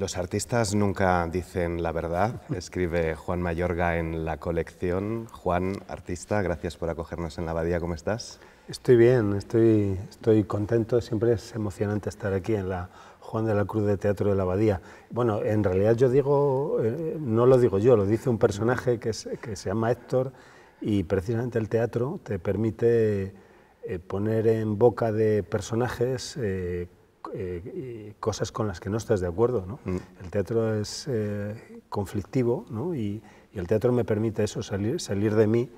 Los artistas nunca dicen la verdad, escribe Juan Mayorga en la colección. Juan, artista, gracias por acogernos en la abadía, ¿cómo estás? Estoy bien, estoy, estoy contento, siempre es emocionante estar aquí en la Juan de la Cruz de Teatro de la Abadía. Bueno, en realidad yo digo, eh, no lo digo yo, lo dice un personaje que, se llama Héctor y precisamente el teatro te permite eh, poner en boca de personajes eh, eh, eh, cosas con las que no estás de acuerdo. ¿no? Mm. El teatro es eh, conflictivo ¿no? y, el teatro me permite eso, salir, salir de mí,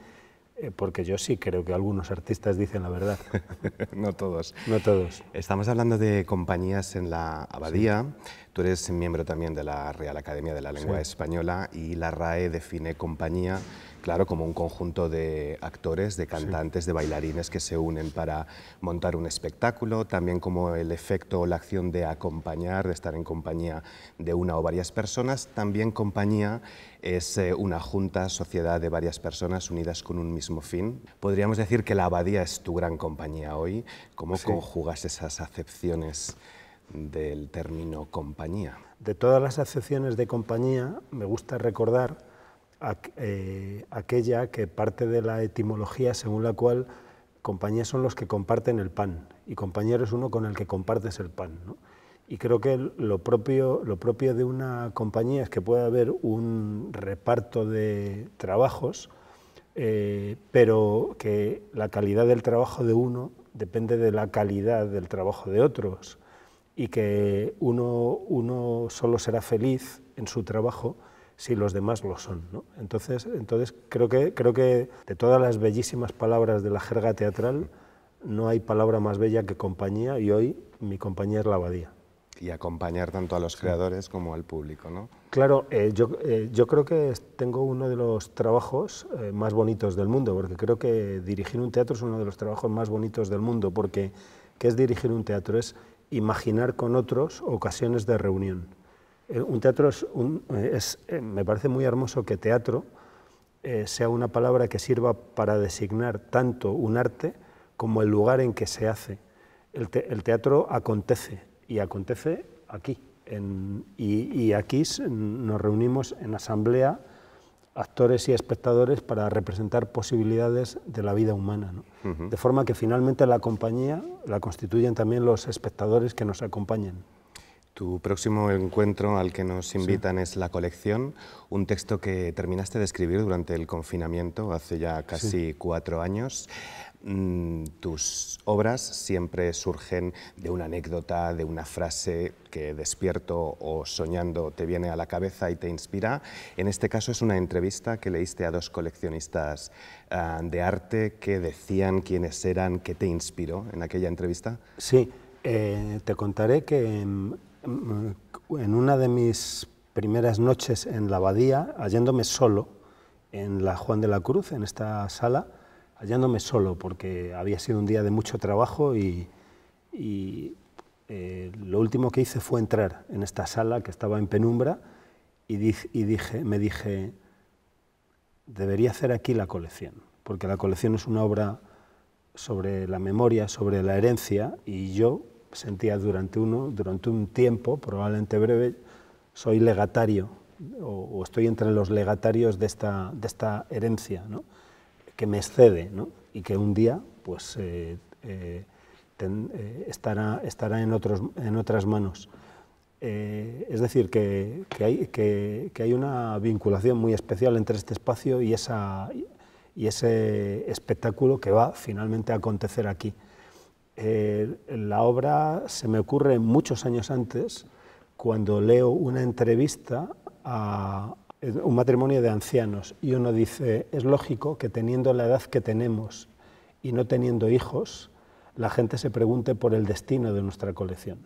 porque yo sí creo que algunos artistas dicen la verdad. no todos. No todos. Estamos hablando de compañías en la abadía. Tú eres miembro también de la Real Academia de la Lengua Española y la RAE define compañía Claro, como un conjunto de actores, de cantantes, de bailarines que se unen para montar un espectáculo, también como el efecto o la acción de acompañar, de estar en compañía de una o varias personas, también compañía es eh, una junta, sociedad de varias personas unidas con un mismo fin. Podríamos decir que la abadía es tu gran compañía hoy. ¿Cómo conjugas esas acepciones del término compañía? De todas las acepciones de compañía, me gusta recordar eh, aquella que parte de la etimología según la cual compañías son los que comparten el pan y compañero es uno con el que compartes el pan. Y creo que lo propio, de una compañía es que puede haber un reparto de trabajos, eh, pero que la calidad del trabajo de uno depende de la calidad del trabajo de otros y que uno, uno solo será feliz en su trabajo si los demás lo son. Entonces, entonces creo, que, creo que de todas las bellísimas palabras de la jerga teatral, no hay palabra más bella que compañía y hoy mi compañía es la abadía. Y acompañar tanto a los creadores como al público, ¿no? Claro, eh, eh, yo, creo que tengo uno de los trabajos eh, más bonitos del mundo, porque creo que dirigir un teatro es uno de los trabajos más bonitos del mundo, porque ¿qué es dirigir un teatro? Es imaginar con otros ocasiones de reunión eh, un teatro eh, eh, me parece muy hermoso que teatro sea una palabra que sirva para designar tanto un arte como el lugar en que se hace. El, teatro acontece y acontece aquí. y, aquí nos reunimos en asamblea, actores y espectadores, para representar posibilidades de la vida humana. De forma que finalmente la compañía la constituyen también los espectadores que nos acompañan. Tu próximo encuentro al que nos invitan es La colección, un texto que terminaste de escribir durante el confinamiento, hace ya casi cuatro años. Mm, tus obras siempre surgen de una anécdota, de una frase que despierto o soñando te viene a la cabeza y te inspira. En este caso es una entrevista que leíste a dos coleccionistas ah, de arte que decían quiénes eran, que te inspiró en aquella entrevista. Sí, eh, te contaré que mm, en una de mis primeras noches en la abadía, hallándome solo en la Juan de la Cruz, en esta sala, hallándome solo porque había sido un día de mucho trabajo y, eh, lo último que hice fue entrar en esta sala que estaba en penumbra y, y dije, me dije, debería hacer aquí la colección, porque la colección es una obra sobre la memoria, sobre la herencia, y yo sentía durante, uno, durante un tiempo, probablemente breve, soy legatario o, estoy entre los legatarios de esta, de esta herencia que me excede y que un día pues, eh, eh, eh, estará, estará en, otros, en otras manos. es decir, que, hay, que, hay una vinculación muy especial entre este espacio y, esa, y ese espectáculo que va finalmente a acontecer aquí. Eh, la obra se me ocurre muchos años antes, cuando leo una entrevista a un matrimonio de ancianos y uno dice, es lógico que teniendo la edad que tenemos y no teniendo hijos, la gente se pregunte por el destino de nuestra colección.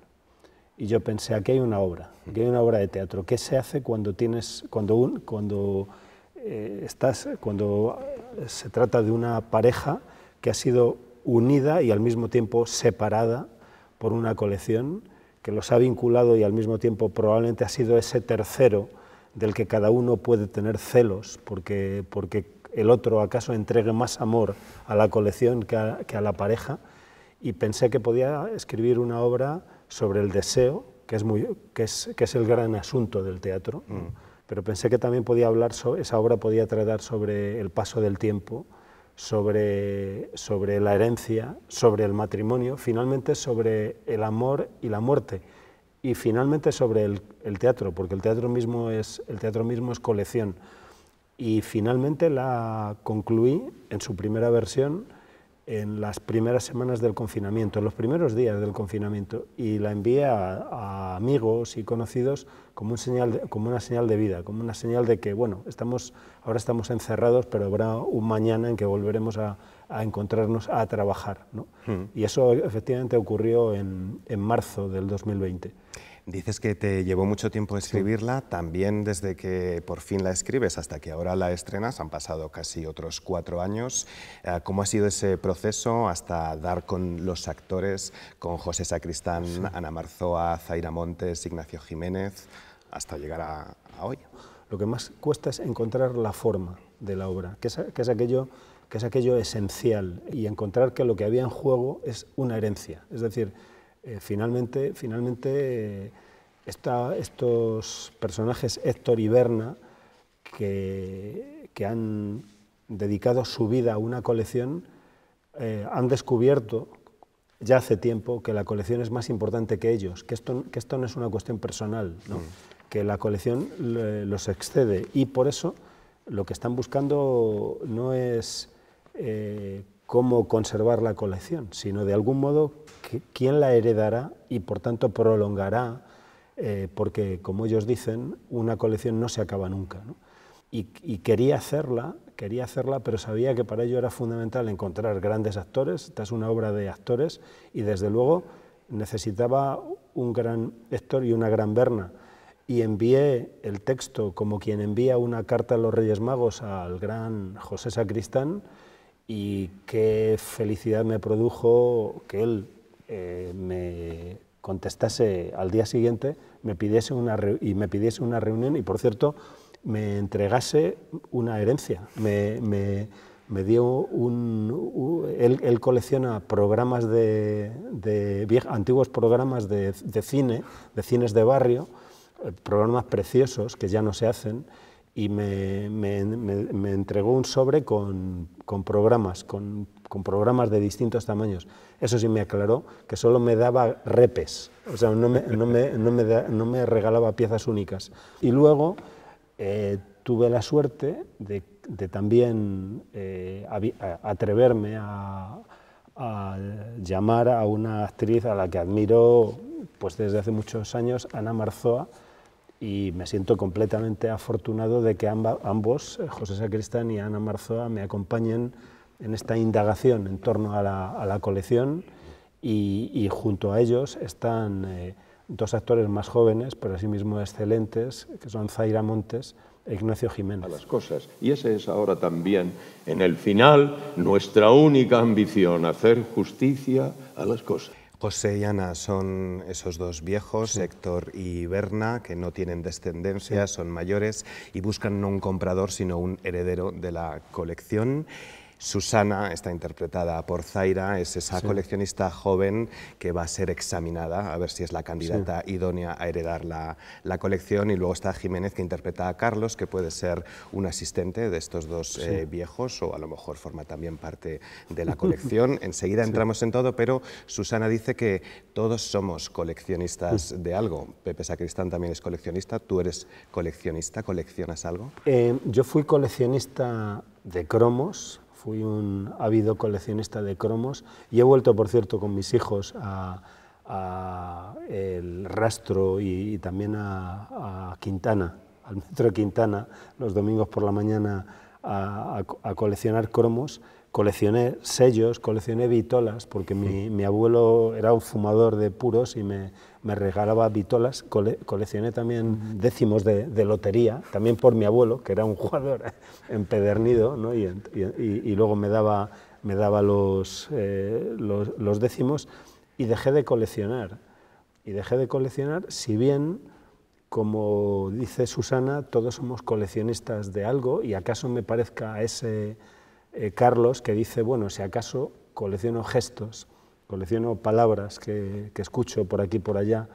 Y yo pensé, aquí hay una obra, aquí hay una obra de teatro. ¿Qué se hace cuando tienes, cuando, cuando eh, estás, cuando eh, se trata de una pareja que ha sido unida y al mismo tiempo separada por una colección que los ha vinculado y al mismo tiempo probablemente ha sido ese tercero del que cada uno puede tener celos porque, el otro acaso entregue más amor a la colección que a, la pareja y pensé que podía escribir una obra sobre el deseo, que es, que es, el gran asunto del teatro, mm. pero pensé que también podía hablar, esa obra podía tratar sobre el paso del tiempo, sobre, sobre la herencia, sobre el matrimonio, finalmente sobre el amor y la muerte y finalmente sobre el, teatro, porque el teatro, mismo es, el teatro mismo es colección. Y finalmente la concluí en su primera versión en las primeras semanas del confinamiento, en los primeros días del confinamiento, y la envié a, amigos y conocidos como, un señal como una señal de vida, como una señal de que, bueno, estamos, ahora estamos encerrados, pero habrá un mañana en que volveremos a, encontrarnos a trabajar. Hmm. Y eso efectivamente ocurrió en, en marzo del 2020. Dices que te llevó mucho tiempo escribirla, también desde que por fin la escribes hasta que ahora la estrenas, han pasado casi otros cuatro años. Eh, ¿Cómo ha sido ese proceso hasta dar con los actores, con José Sacristán, Ana Marzoa, Zaira Montes, Ignacio Jiménez, hasta llegar a, hoy? Lo que más cuesta es encontrar la forma de la obra, que es, aquello que es aquello esencial y encontrar que lo que había en juego es una herencia. Es decir, eh, finalmente, finalmente eh, estos personajes, Héctor y Berna, que, que, han dedicado su vida a una colección, eh, han descubierto ya hace tiempo que la colección es más importante que ellos, que esto, que esto no es una cuestión personal, mm. que la colección los excede y por eso lo que están buscando no es cómo conservar la colección, sino de algún modo quién la heredará y por tanto prolongará, eh, porque como ellos dicen, una colección no se acaba nunca. Y, quería hacerla, quería hacerla, pero sabía que para ello era fundamental encontrar grandes actores, esta es una obra de actores, y desde luego necesitaba un gran Héctor y una gran Berna. Y envié el texto como quien envía una carta a los Reyes Magos al gran José Sacristán, y qué felicidad me produjo que él eh, me contestase al día siguiente me pidiese una y me pidiese una reunión y, por cierto, me entregase una herencia. Me, me, me dio un... él, colecciona programas de, de antiguos programas de, de cine, de cines de barrio, eh, programas preciosos que ya no se hacen y me, entregó un sobre con, programas, con, programas de distintos tamaños. Eso sí me aclaró que solo me daba repes, o sea, no me, regalaba piezas únicas. Y luego eh, tuve la suerte de, también eh, atreverme a, a llamar a una actriz a la que admiro pues desde hace muchos años, Ana Marzoa, y me siento completamente afortunado de que ambos, eh, José Sacristán y Ana Marzoa, me acompañen en esta indagación en torno a la, colección y, junto a ellos están eh, dos actores más jóvenes, pero asimismo excelentes, que son Zaira Montes e Ignacio Jiménez. A las cosas. Y ese es ahora también, en el final, nuestra única ambición, hacer justicia a las cosas. José y Ana son esos dos viejos, Héctor y Berna, que no tienen descendencia, son mayores y buscan no un comprador, sino un heredero de la colección. Susana está interpretada por Zaira, es esa coleccionista joven que va a ser examinada a ver si es la candidata idónea a heredar la, colección. Y luego está Jiménez, que interpreta a Carlos, que puede ser un asistente de estos dos eh, viejos o a lo mejor forma también parte de la colección. Enseguida entramos en todo, pero Susana dice que todos somos coleccionistas mm. de algo. Pepe Sacristán también es coleccionista, tú eres coleccionista, ¿coleccionas algo? Eh, yo fui coleccionista de cromos fui un ávido coleccionista de cromos y he vuelto, por cierto, con mis hijos a, el rastro y, también a, Quintana, al metro de Quintana, los domingos por la mañana a coleccionar cromos coleccioné sellos, coleccioné vitolas, porque mi, abuelo era un fumador de puros y me, regalaba vitolas. coleccioné también décimos de, lotería, también por mi abuelo, que era un jugador empedernido, ¿no? y, y, luego me daba, me daba eh, los, los, décimos y dejé de coleccionar. Y dejé de coleccionar, si bien, como dice Susana, todos somos coleccionistas de algo y acaso me parezca a ese eh, Carlos, que dice, bueno, si acaso colecciono gestos, colecciono palabras que, escucho por aquí y por allá,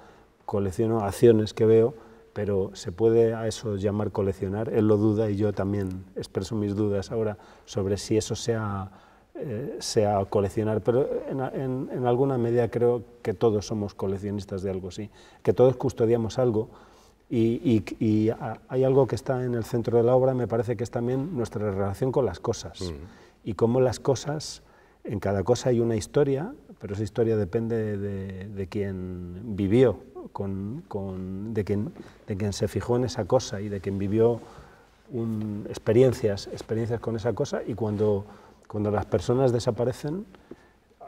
colecciono acciones que veo, pero ¿se puede a eso llamar coleccionar? Él lo duda y yo también expreso mis dudas ahora sobre si eso sea, eh, coleccionar, pero en, alguna medida creo que todos somos coleccionistas de algo, sí, que todos custodiamos algo, y, hay algo que está en el centro de la obra, me parece que es también nuestra relación con las cosas y cómo las cosas, en cada cosa hay una historia, pero esa historia depende de, de quien vivió, de, quien, de quien se fijó en esa cosa y de quien vivió experiencias, experiencias con esa cosa y cuando, cuando las personas desaparecen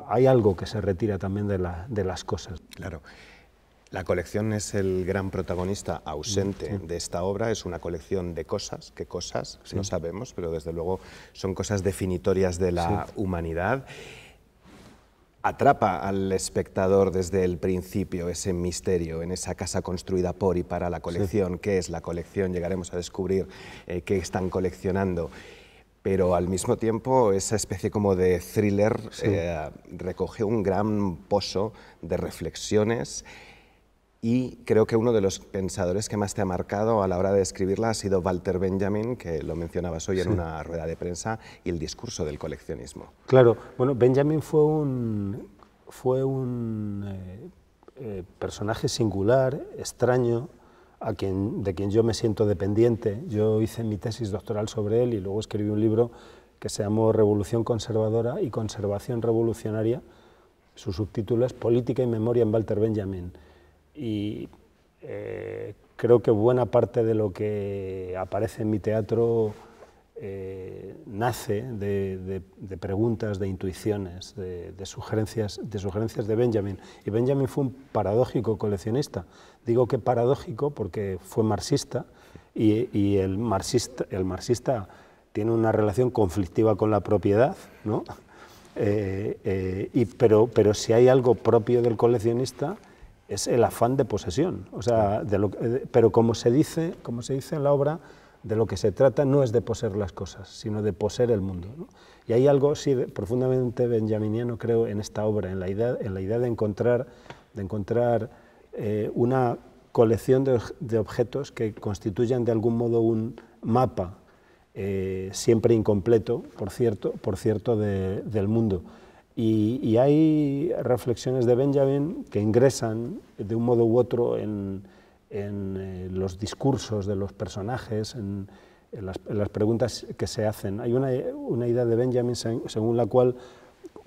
hay algo que se retira también de, de las cosas. Claro. La colección es el gran protagonista ausente de esta obra, es una colección de cosas, ¿qué cosas, no sabemos, pero desde luego son cosas definitorias de la humanidad. Atrapa al espectador desde el principio ese misterio en esa casa construida por y para la colección. ¿Qué es la colección? Llegaremos a descubrir eh, qué están coleccionando pero al mismo tiempo esa especie como de thriller eh, recoge un gran pozo de reflexiones y creo que uno de los pensadores que más te ha marcado a la hora de escribirla ha sido Walter Benjamin, que lo mencionabas hoy en una rueda de prensa, y el discurso del coleccionismo. Claro, bueno, Benjamin fue un, fue un eh, eh, personaje singular, extraño, a quien, de quien yo me siento dependiente. Yo hice mi tesis doctoral sobre él y luego escribí un libro que se llamó Revolución Conservadora y Conservación Revolucionaria. Su subtítulo es Política y Memoria en Walter Benjamin y eh, creo que buena parte de lo que aparece en mi teatro eh, nace de, preguntas, de intuiciones, de, de, sugerencias, de sugerencias de Benjamin. Y Benjamin fue un paradójico coleccionista. Digo que paradójico porque fue marxista y, el, marxista, el marxista tiene una relación conflictiva con la propiedad, ¿no? Eh, pero, pero si hay algo propio del coleccionista es el afán de posesión. O sea, pero como se, dice, se dice en la obra, de lo que se trata no es de poseer las cosas, sino de poseer el mundo. Y hay algo, sí, profundamente benjaminiano, creo, en esta obra, en la idea, en la idea de encontrar, de encontrar eh, una colección de, objetos que constituyan de algún modo un mapa, eh, siempre incompleto, por cierto, por cierto del mundo. Y, hay reflexiones de Benjamin que ingresan de un modo u otro en, eh, los discursos de los personajes, en, las, preguntas que se hacen. Hay una, una idea de Benjamin según la cual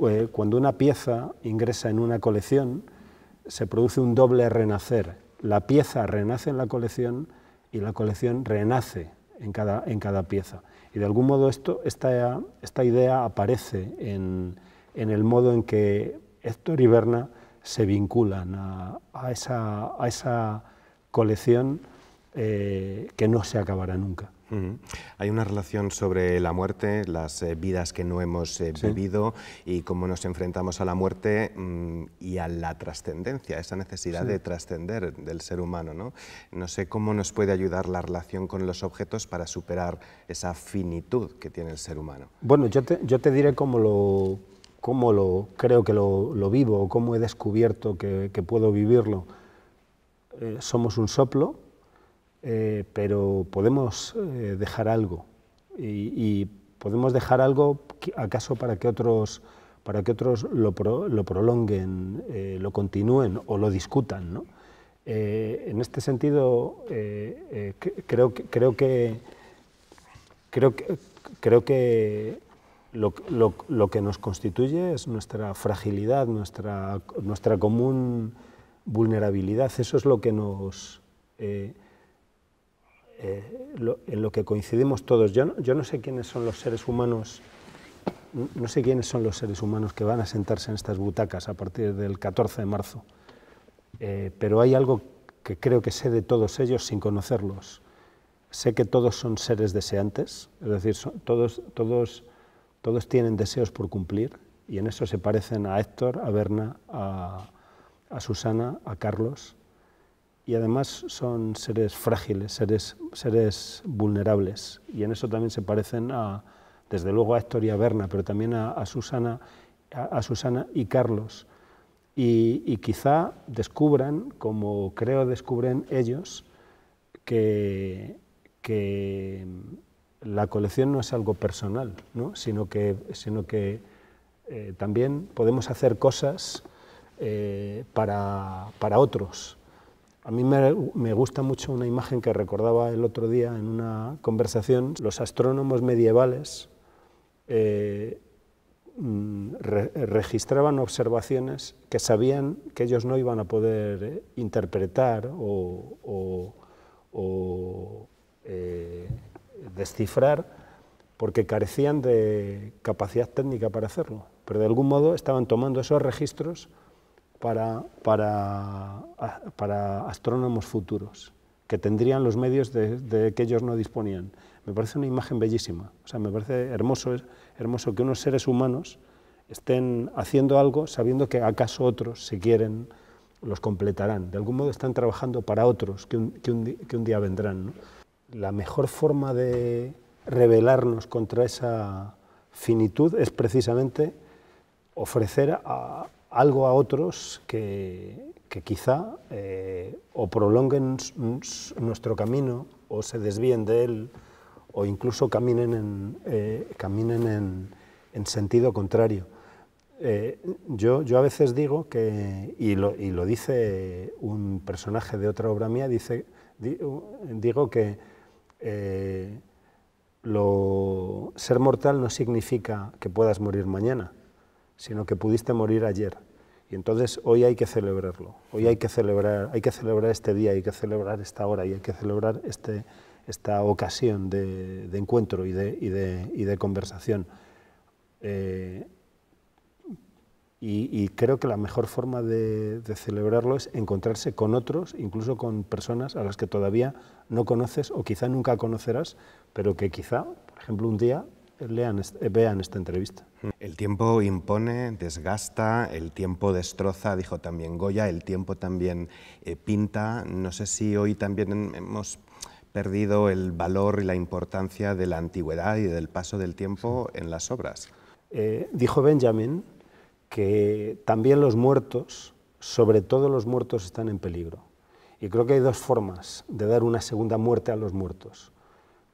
eh, cuando una pieza ingresa en una colección, se produce un doble renacer. La pieza renace en la colección y la colección renace en cada, en cada pieza. Y de algún modo esto, esta, esta idea aparece en, en el modo en que Héctor y Berna se vinculan a, esa, colección eh, que no se acabará nunca. Hay una relación sobre la muerte, las eh, vidas que no hemos eh, vivido y cómo nos enfrentamos a la muerte mm, y a la trascendencia, esa necesidad de trascender del ser humano. ¿no? sé cómo nos puede ayudar la relación con los objetos para superar esa finitud que tiene el ser humano. Bueno, yo te, yo te diré cómo lo cómo lo, creo que lo, vivo o cómo he descubierto que, puedo vivirlo. Eh, somos un soplo, eh, pero podemos eh, dejar algo y, podemos dejar algo acaso para que otros, para que otros lo, prolonguen, lo continúen o lo discutan. en este sentido, creo, creo que... Creo que, creo que lo, que nos constituye es nuestra fragilidad, nuestra, nuestra común vulnerabilidad. Eso es lo que nos... Eh, eh, en lo que coincidimos todos. Yo no, yo no sé quiénes son los seres humanos no sé quiénes son los seres humanos que van a sentarse en estas butacas a partir del 14 de marzo, eh, pero hay algo que creo que sé de todos ellos sin conocerlos. Sé que todos son seres deseantes, es decir, todos, todos todos tienen deseos por cumplir y en eso se parecen a Héctor, a Berna, a, Susana, a Carlos y además son seres frágiles, seres, seres vulnerables y en eso también se parecen a, desde luego a Héctor y a Berna, pero también a, Susana, a, Susana y Carlos. Y, y, quizá descubran, como creo descubren ellos, que, que la colección no es algo personal, sino que, sino que eh, también podemos hacer cosas eh, para, otros. A mí me, gusta mucho una imagen que recordaba el otro día en una conversación. Los astrónomos medievales eh, registraban observaciones que sabían que ellos no iban a poder interpretar o, descifrar porque carecían de capacidad técnica para hacerlo, pero de algún modo estaban tomando esos registros para, para, para astrónomos futuros, que tendrían los medios de, que ellos no disponían. Me parece una imagen bellísima, o sea, me parece hermoso, hermoso que unos seres humanos estén haciendo algo sabiendo que acaso otros, si quieren, los completarán. De algún modo están trabajando para otros que un, día vendrán la mejor forma de rebelarnos contra esa finitud es precisamente ofrecer algo a otros que, quizá eh, o prolonguen nuestro camino o se desvíen de él o incluso caminen en, eh, caminen en, sentido contrario. Eh, yo, yo, a veces digo que, y lo, y lo, dice un personaje de otra obra mía, dice, digo que eh, lo, ser mortal no significa que puedas morir mañana, sino que pudiste morir ayer. Y entonces hoy hay que celebrarlo, hoy hay que celebrar, hay que celebrar este día, hay que celebrar esta hora y hay que celebrar este, esta ocasión de, encuentro y de, conversación. Eh, y, creo que la mejor forma de, celebrarlo es encontrarse con otros, incluso con personas a las que todavía no conoces o quizá nunca conocerás, pero que quizá, por ejemplo, un día lean, vean esta entrevista. El tiempo impone, desgasta, el tiempo destroza, dijo también Goya, el tiempo también eh, pinta. No sé si hoy también hemos perdido el valor y la importancia de la antigüedad y del paso del tiempo en las obras. Eh, dijo Benjamin que también los muertos, sobre todo los muertos, están en peligro. Y creo que hay dos formas de dar una segunda muerte a los muertos.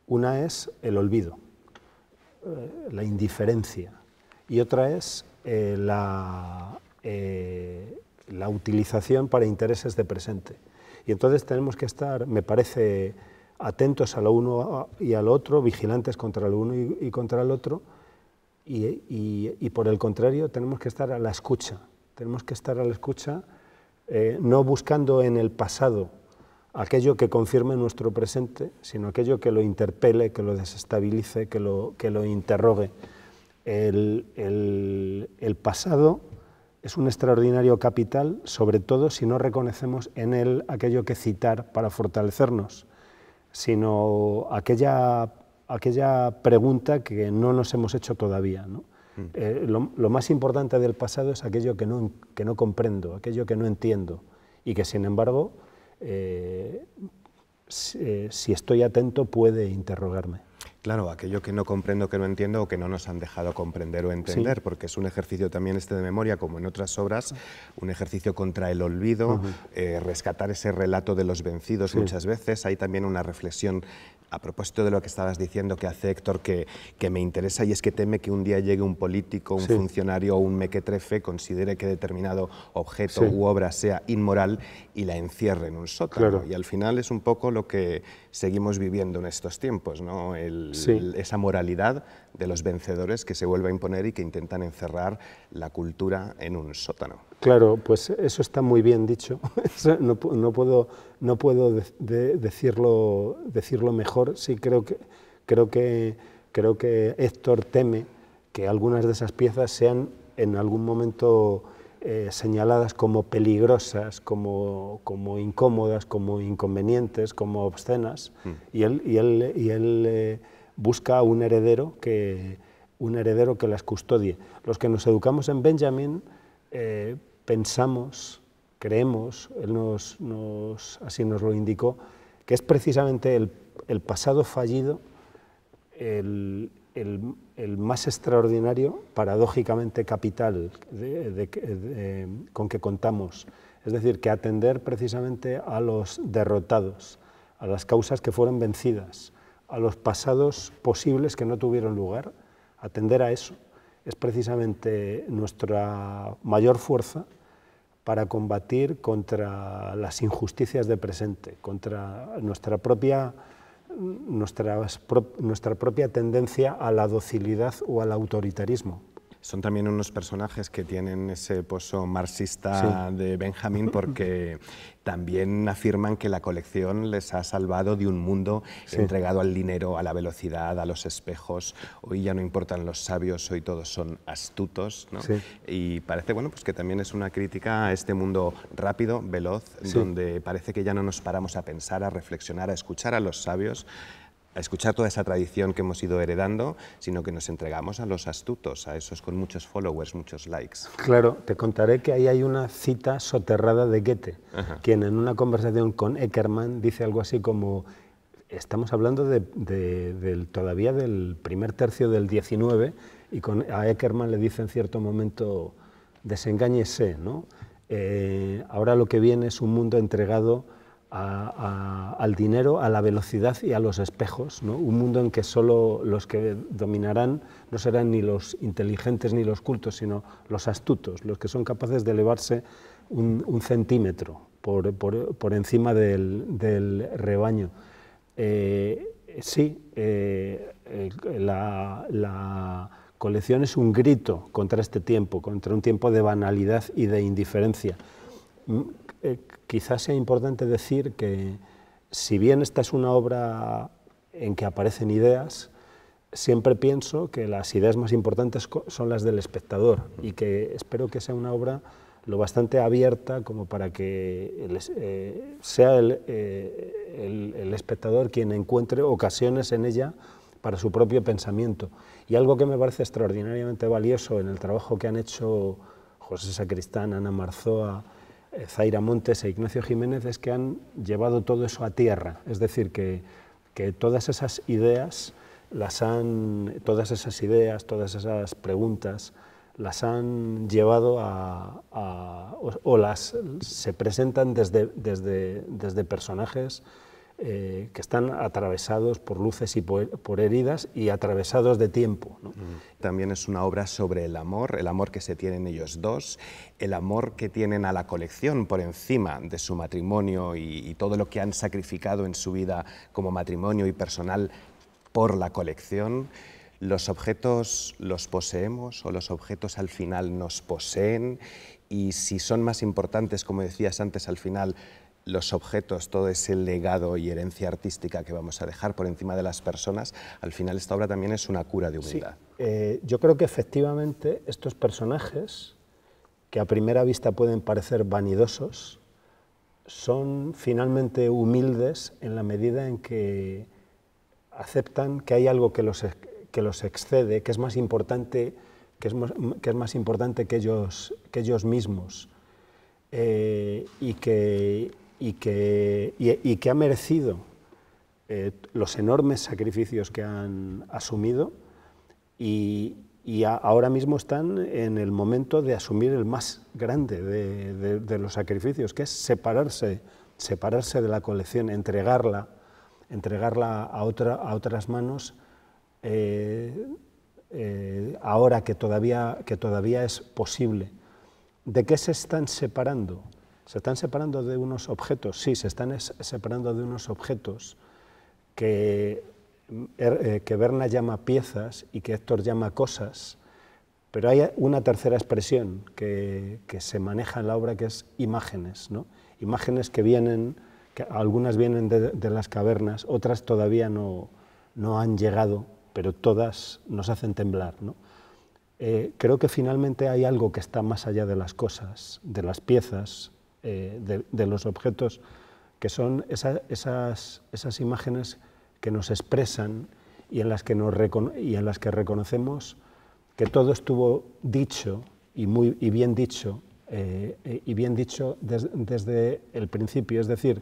Una es el olvido, eh, la indiferencia, y otra es eh, eh, la, utilización para intereses de presente. Y entonces tenemos que estar, me parece, atentos a lo uno y al otro, vigilantes contra lo uno y contra el otro, y, por el contrario, tenemos que estar a la escucha. Tenemos que estar a la escucha, eh, no buscando en el pasado aquello que confirme nuestro presente, sino aquello que lo interpele, que lo desestabilice, que lo, que lo interrogue. el pasado es un extraordinario capital, sobre todo si no reconocemos en él aquello que citar para fortalecernos, sino aquella aquella pregunta que no nos hemos hecho todavía. Mm. Eh, lo, más importante del pasado es aquello que no, que no comprendo, aquello que no entiendo y que sin embargo, eh, eh, si estoy atento, puede interrogarme. Claro, aquello que no comprendo, que no entiendo o que no nos han dejado comprender o entender, porque es un ejercicio también este de memoria, como en otras obras, un ejercicio contra el olvido, eh, rescatar ese relato de los vencidos muchas veces. Hay también una reflexión a propósito de lo que estabas diciendo que hace Héctor que, me interesa y es que teme que un día llegue un político, un funcionario o un mequetrefe, considere que determinado objeto u obra sea inmoral y la encierre en un sótano. Y al final es un poco lo que seguimos viviendo en estos tiempos, ¿no? El, esa moralidad de los vencedores que se vuelve a imponer y que intentan encerrar la cultura en un sótano. Claro, pues eso está muy bien dicho. no, puedo, no puedo decirlo, decirlo mejor. Sí, creo que, creo, que, creo que Héctor teme que algunas de esas piezas sean en algún momento eh, señaladas como peligrosas, como, como, incómodas, como inconvenientes, como obscenas, mm. y él, él, y él eh, busca un heredero que, un heredero que las custodie. Los que nos educamos en Benjamin eh, pensamos, creemos, él nos, así nos lo indicó, que es precisamente el, pasado fallido el, más extraordinario, paradójicamente capital, con que contamos. Es decir, que atender precisamente a los derrotados, a las causas que fueron vencidas, a los pasados posibles que no tuvieron lugar, atender a eso es precisamente nuestra mayor fuerza para combatir contra las injusticias de presente, contra nuestra propia, nuestra propia tendencia a la docilidad o al autoritarismo son también unos personajes que tienen ese pozo marxista de Benjamin porque también afirman que la colección les ha salvado de un mundo entregado al dinero, a la velocidad, a los espejos. Hoy ya no importan los sabios, hoy todos son astutos. Y parece bueno, pues que también es una crítica a este mundo rápido, veloz, donde parece que ya no nos paramos a pensar, a reflexionar, a escuchar a los sabios a escuchar toda esa tradición que hemos ido heredando, sino que nos entregamos a los astutos, a esos con muchos followers, muchos likes. Claro, te contaré que ahí hay una cita soterrada de Goethe, quien en una conversación con Eckermann dice algo así como, estamos hablando del, todavía del primer tercio del 19, y a Eckermann le dice en cierto momento, desengáñese, ¿no? Eh, ahora lo que viene es un mundo entregado al dinero, a la velocidad y a los espejos. Un mundo en que solo los que dominarán no serán ni los inteligentes ni los cultos, sino los astutos, los que son capaces de elevarse un, centímetro por, encima del, rebaño. Eh, sí, eh, la colección es un grito contra este tiempo, contra un tiempo de banalidad y de indiferencia eh, quizás sea importante decir que si bien esta es una obra en que aparecen ideas, siempre pienso que las ideas más importantes son las del espectador y que espero que sea una obra lo bastante abierta como para que eh, sea eh, el, espectador quien encuentre ocasiones en ella para su propio pensamiento. Y algo que me parece extraordinariamente valioso en el trabajo que han hecho José Sacristán, Ana Marzoa, Zaira Montes e Ignacio Jiménez es que han llevado todo eso a tierra, es decir, que, todas esas ideas, las han, todas esas ideas, todas esas preguntas, las han llevado a, o, las se presentan desde personajes eh, que están atravesados por luces y por, heridas y atravesados de tiempo. Mm. También es una obra sobre el amor, el amor que se tienen ellos dos, el amor que tienen a la colección por encima de su matrimonio y todo lo que han sacrificado en su vida como matrimonio y personal por la colección. Los objetos los poseemos o los objetos al final nos poseen y si son más importantes, como decías antes al final, los objetos, todo ese legado y herencia artística que vamos a dejar por encima de las personas, al final esta obra también es una cura de humildad. Eh, yo creo que efectivamente estos personajes, que a primera vista pueden parecer vanidosos, son finalmente humildes en la medida en que aceptan que hay algo que los, que los excede, que es más importante que es, que es más importante que ellos, que ellos mismos. Eh, y que y que, que ha merecido eh, los enormes sacrificios que han asumido y, ahora mismo están en el momento de asumir el más grande de, los sacrificios, que es separarse, separarse de la colección, entregarla, entregarla a, a otras manos, eh, eh, ahora que todavía, que todavía es posible. ¿De qué se están separando? Se están separando de unos objetos, sí, se están separando de unos objetos que, er, eh, que Berna llama piezas y que Héctor llama cosas, pero hay una tercera expresión que, se maneja en la obra que es imágenes, imágenes que vienen, que algunas vienen de, las cavernas, otras todavía no, han llegado, pero todas nos hacen temblar. Eh, creo que finalmente hay algo que está más allá de las cosas, de las piezas, eh, de, los objetos, que son esas, esas, imágenes que nos expresan y en, las que nos en las que reconocemos que todo estuvo dicho y, muy, bien dicho, y bien dicho eh, eh, desde el principio. Es decir,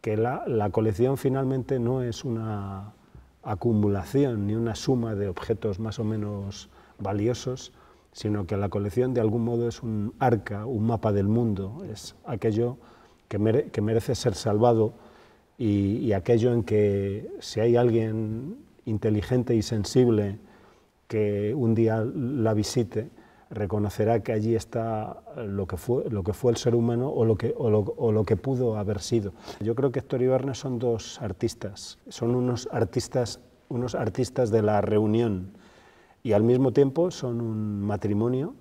que la colección finalmente no es una acumulación ni una suma de objetos más o menos valiosos, sino que la colección de algún modo es un arca, un mapa del mundo, es aquello que, merece ser salvado y, aquello en que si hay alguien inteligente y sensible que un día la visite, reconocerá que allí está lo que fue, lo que fue el ser humano o lo que, pudo haber sido. Yo creo que Héctor y Verne son dos artistas, son unos artistas, unos artistas de la reunión y al mismo tiempo son un matrimonio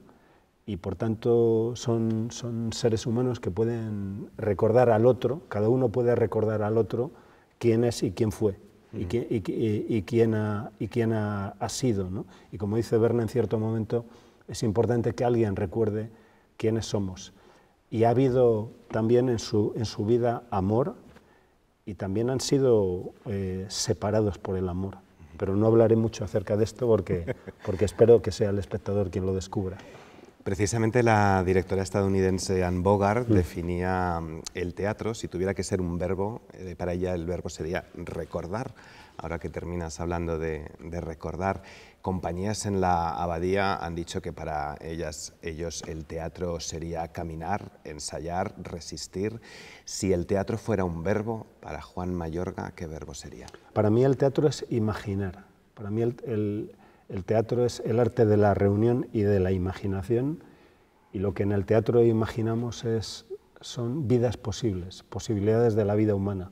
y por tanto son, son seres humanos que pueden recordar al otro, cada uno puede recordar al otro quién es y quién fue. y, quién ha, y quién ha, ha sido. ¿no? Y como dice Berna en cierto momento, es importante que alguien recuerde quiénes somos. Y ha habido también en su, en su vida amor y también han sido eh, separados por el amor pero no hablaré mucho acerca de esto porque, espero que sea el espectador quien lo descubra. Precisamente la directora estadounidense Anne Bogart mm. definía mm, el teatro, si tuviera que ser un verbo, eh, para ella el verbo sería recordar. Ahora que terminas hablando de, recordar, compañías en la abadía han dicho que para ellas, ellos el teatro sería caminar, ensayar, resistir. Si el teatro fuera un verbo, para Juan Mayorga, ¿qué verbo sería? Para mí el teatro es imaginar. Para mí el el teatro es el arte de la reunión y de la imaginación y lo que en el teatro imaginamos es, son vidas posibles, posibilidades de la vida humana.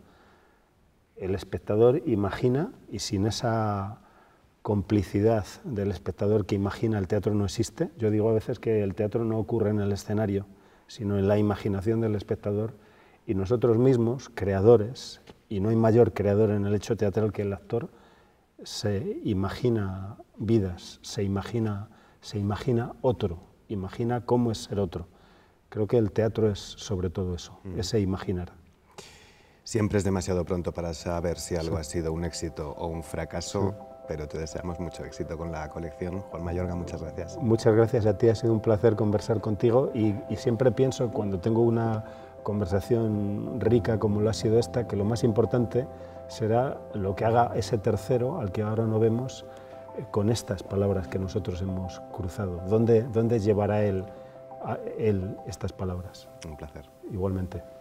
El espectador imagina y sin esa complicidad del espectador que imagina el teatro no existe. Yo digo a veces que el teatro no ocurre en el escenario, sino en la imaginación del espectador y nosotros mismos, creadores, y no hay mayor creador en el hecho teatral que el actor, se imagina vidas, se imagina, se imagina otro, imagina cómo es ser otro. Creo que el teatro es sobre todo eso, mm. ese imaginar. Siempre es demasiado pronto para saber si algo ha sido un éxito o un fracaso, pero te deseamos mucho éxito con la colección. Juan Mayorga, muchas gracias. Muchas gracias a ti, ha sido un placer conversar contigo y siempre pienso cuando tengo una conversación rica como lo ha sido esta, que lo más importante será lo que haga ese tercero al que ahora no vemos eh, con estas palabras que nosotros hemos cruzado. ¿Dónde, llevará él, él estas palabras? Un placer. Igualmente.